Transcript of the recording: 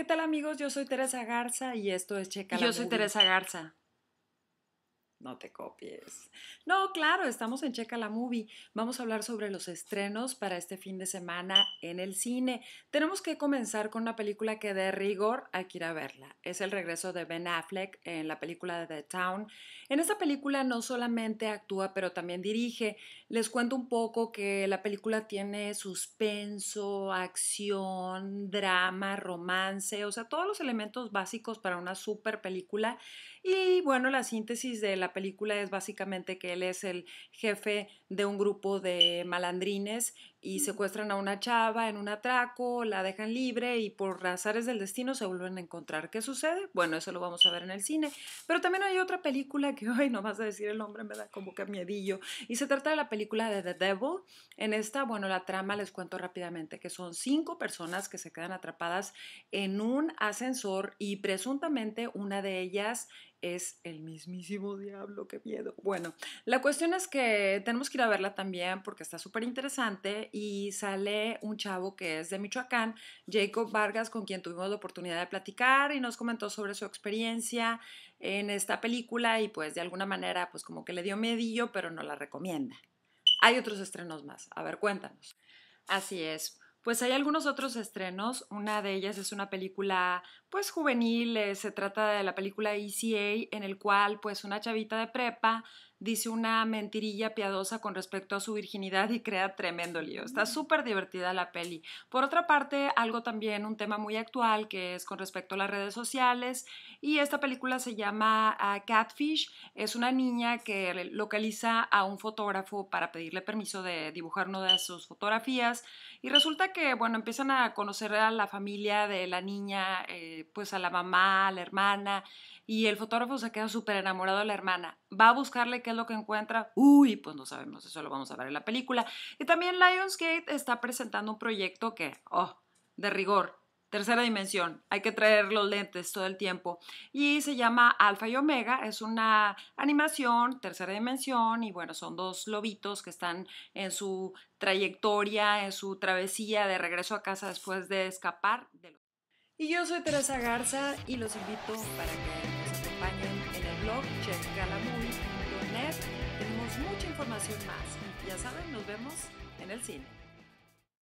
¿Qué tal amigos? Yo soy Teresa Garza y esto es Checa. Yo soy Teresa Garza. No te copies. No, claro, estamos en Checa la Movie. Vamos a hablar sobre los estrenos para este fin de semana en el cine. Tenemos que comenzar con una película que de rigor hay que ir a verla. Es el regreso de Ben Affleck en la película de The Town. En esta película no solamente actúa, pero también dirige. Les cuento un poco que la película tiene suspenso, acción, drama, romance, o sea, todos los elementos básicos para una super película. Y bueno, la síntesis de la película es básicamente que él es el jefe de un grupo de malandrines y secuestran a una chava en un atraco, la dejan libre y por razones del destino se vuelven a encontrar. ¿Qué sucede? Bueno, eso lo vamos a ver en el cine. Pero también hay otra película que hoy no vas a decir el nombre, me da como que miedillo. Y se trata de la película de The Devil. En esta, bueno, la trama les cuento rápidamente, que son cinco personas que se quedan atrapadas en un ascensor y presuntamente una de ellas es el mismísimo diablo, qué miedo. Bueno, la cuestión es que tenemos que ir a verla también porque está súper interesante y sale un chavo que es de Michoacán, Jacob Vargas, con quien tuvimos la oportunidad de platicar y nos comentó sobre su experiencia en esta película y pues de alguna manera pues como que le dio medillo, pero no la recomienda. Hay otros estrenos más. A ver, cuéntanos. Así es. Pues hay algunos otros estrenos, una de ellas es una película pues juvenil, eh, se trata de la película ECA en el cual pues una chavita de prepa dice una mentirilla piadosa con respecto a su virginidad y crea tremendo lío. Está mm. súper divertida la peli. Por otra parte, algo también, un tema muy actual que es con respecto a las redes sociales y esta película se llama ah, Catfish. Es una niña que localiza a un fotógrafo para pedirle permiso de dibujar una de sus fotografías y resulta que, bueno, empiezan a conocer a la familia de la niña, eh, pues a la mamá, a la hermana, y el fotógrafo se queda súper enamorado de la hermana. Va a buscarle qué es lo que encuentra. Uy, pues no sabemos, eso lo vamos a ver en la película. Y también Lionsgate está presentando un proyecto que, oh, de rigor, Tercera dimensión, hay que traer los lentes todo el tiempo. Y se llama Alfa y Omega, es una animación, tercera dimensión, y bueno, son dos lobitos que están en su trayectoria, en su travesía de regreso a casa después de escapar. De Y yo soy Teresa Garza y los invito para que nos acompañen en el blog checkgalamovie.net, Tenemos mucha información más. Ya saben, nos vemos en el cine.